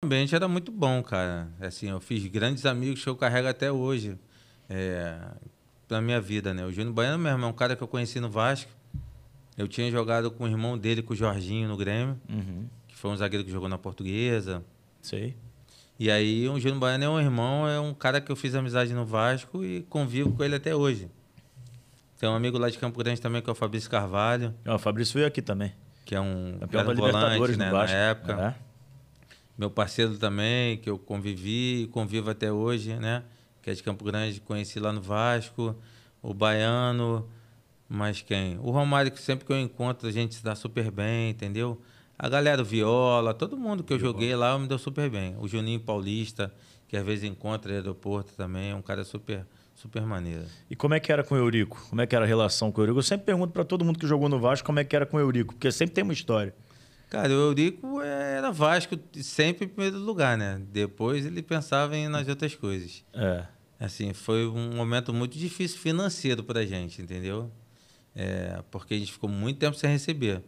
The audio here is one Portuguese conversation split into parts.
O ambiente era muito bom, cara. Assim, eu fiz grandes amigos que eu carrego até hoje é, na minha vida, né? O Júnior Baiano irmão, é um cara que eu conheci no Vasco. Eu tinha jogado com o irmão dele, com o Jorginho, no Grêmio, uhum. que foi um zagueiro que jogou na Portuguesa. Sei. E aí, o Júnior Baiano é um irmão, é um cara que eu fiz amizade no Vasco e convivo com ele até hoje. Tem um amigo lá de Campo Grande também, que é o Fabrício Carvalho. Ah, o Fabrício veio aqui também. Que é um. Campeão da Libertadores, volante, né? Na época. É meu parceiro também, que eu convivi e convivo até hoje, né? Que é de Campo Grande, conheci lá no Vasco, o Baiano, mas quem? O Romário, que sempre que eu encontro, a gente se dá super bem, entendeu? A galera, o Viola, todo mundo que eu joguei lá me deu super bem. O Juninho Paulista, que às vezes encontra no aeroporto também, é um cara super, super maneiro. E como é que era com o Eurico? Como é que era a relação com o Eurico? Eu sempre pergunto para todo mundo que jogou no Vasco como é que era com o Eurico, porque sempre tem uma história. Cara, o Eurico é, era Vasco sempre em primeiro lugar, né? Depois ele pensava em, nas outras coisas. É. Assim, foi um momento muito difícil financeiro pra gente, entendeu? É, porque a gente ficou muito tempo sem receber.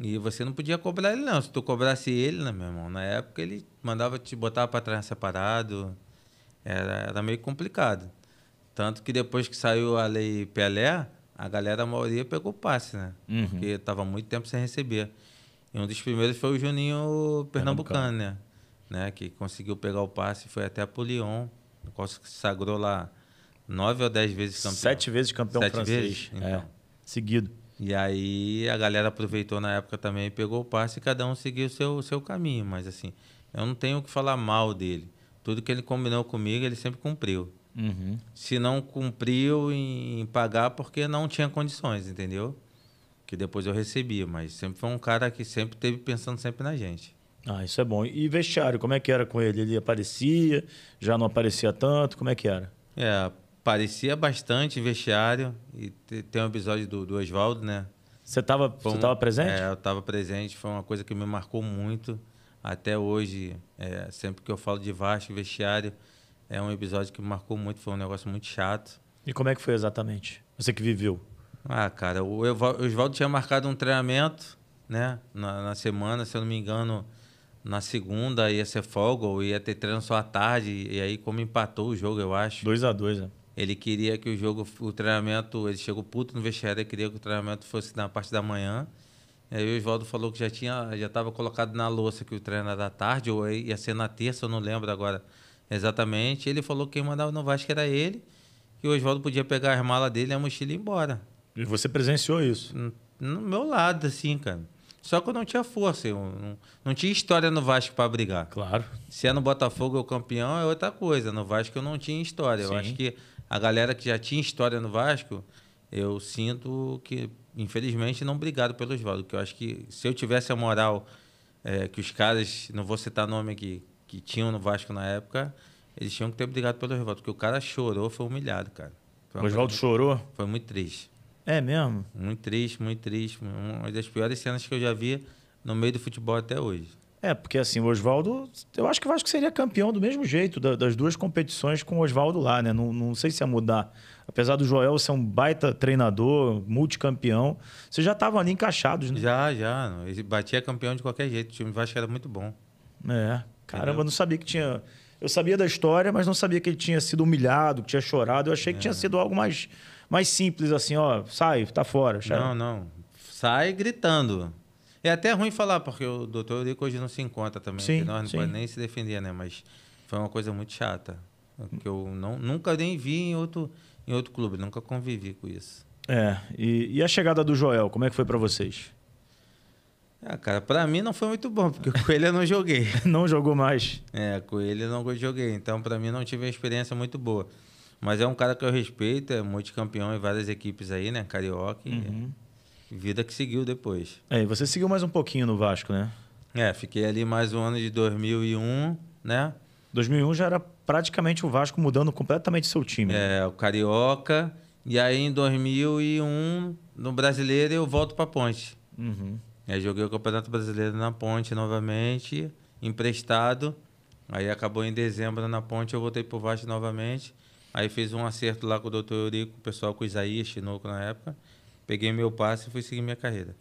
E você não podia cobrar ele, não. Se tu cobrasse ele, né, meu irmão? Na época ele mandava te botar para trás separado. Era, era meio complicado. Tanto que depois que saiu a lei Pelé, a galera, a maioria pegou passe, né? Uhum. Porque estava muito tempo sem receber. E um dos primeiros foi o Juninho Pernambucano, Né? né? Que conseguiu pegar o passe e foi até pro Lyon, no qual se sagrou lá nove ou dez vezes campeão. Sete vezes campeão Sete francês. Vezes, é, então. é, seguido. E aí a galera aproveitou na época também, pegou o passe e cada um seguiu o seu, seu caminho. Mas assim, eu não tenho o que falar mal dele. Tudo que ele combinou comigo, ele sempre cumpriu. Uhum. Se não cumpriu em pagar, porque não tinha condições, entendeu? que depois eu recebia, mas sempre foi um cara que sempre teve pensando sempre na gente. Ah, isso é bom. E vestiário, como é que era com ele? Ele aparecia, já não aparecia tanto, como é que era? É, aparecia bastante vestiário e tem um episódio do, do Oswaldo, né? Você estava presente? É, eu estava presente, foi uma coisa que me marcou muito. Até hoje, é, sempre que eu falo de Vasco, vestiário, é um episódio que me marcou muito, foi um negócio muito chato. E como é que foi exatamente? Você que viveu? Ah, cara, o Oswaldo tinha marcado um treinamento, né? Na, na, semana, se eu não me engano, na segunda ia ser folga, ou ia ter treino só à tarde, e aí como empatou o jogo, eu acho. 2 a 2 né? Ele queria que o jogo, o treinamento, ele chegou puto no vestiário, ele queria que o treinamento fosse na parte da manhã. E aí o Oswaldo falou que já tinha, já estava colocado na louça que o treino era da tarde, ou ia ser na terça, eu não lembro agora exatamente. Ele falou que quem mandava no Vasco era ele, que o Oswaldo podia pegar as malas dele e a mochila e ir embora. E você presenciou isso? No meu lado, assim, cara. Só que eu não tinha força, eu não, não tinha história no Vasco para brigar. Claro. Se é no Botafogo é o campeão é outra coisa. No Vasco eu não tinha história. Sim. Eu acho que a galera que já tinha história no Vasco, eu sinto que, infelizmente, não brigaram pelos valores. porque eu acho que se eu tivesse a moral é, que os caras, não vou citar nome aqui, que tinham no Vasco na época, eles tinham que ter brigado pelo Oswaldo, porque o cara chorou, foi humilhado, cara. Foi o Oswaldo chorou? Foi muito triste. É mesmo? Muito triste, muito triste. Uma das piores cenas que eu já vi no meio do futebol até hoje. É, porque assim, o Oswaldo, eu acho que o Vasco seria campeão do mesmo jeito, da, das duas competições com o Oswaldo lá, né? Não, não sei se ia mudar. Apesar do Joel ser um baita treinador, multicampeão, vocês já estavam ali encaixados, né? Já, já. Ele batia campeão de qualquer jeito. O time do Vasco era muito bom. É. Caramba, Entendeu? não sabia que tinha eu sabia da história, mas não sabia que ele tinha sido humilhado, que tinha chorado. Eu achei que é. tinha sido algo mais, mais simples, assim, ó, sai, tá fora. Chave. Não, não. Sai gritando. É até ruim falar, porque o doutor Eurico hoje não se encontra também. Sim, nós não pode podemos nem se defender, né? Mas foi uma coisa muito chata. Que eu não, nunca nem vi em outro, em outro clube, nunca convivi com isso. É, e, e a chegada do Joel, como é que foi para vocês? Ah, cara, para mim não foi muito bom, porque com ele eu não joguei. não jogou mais? É, com ele eu não joguei. Então, para mim, não tive uma experiência muito boa. Mas é um cara que eu respeito, é multicampeão em várias equipes aí, né? Carioca. Uhum. Vida que seguiu depois. É, e você seguiu mais um pouquinho no Vasco, né? É, fiquei ali mais um ano de 2001, né? 2001 já era praticamente o Vasco mudando completamente seu time. É, o Carioca. E aí em 2001, no Brasileiro, eu volto para Ponte. Uhum. Aí joguei o Campeonato Brasileiro na Ponte novamente, emprestado. Aí acabou em dezembro na Ponte, eu voltei pro Vasco novamente. Aí fiz um acerto lá com o Dr. Eurico, o pessoal com o Isaías Chinoco na época. Peguei meu passe e fui seguir minha carreira.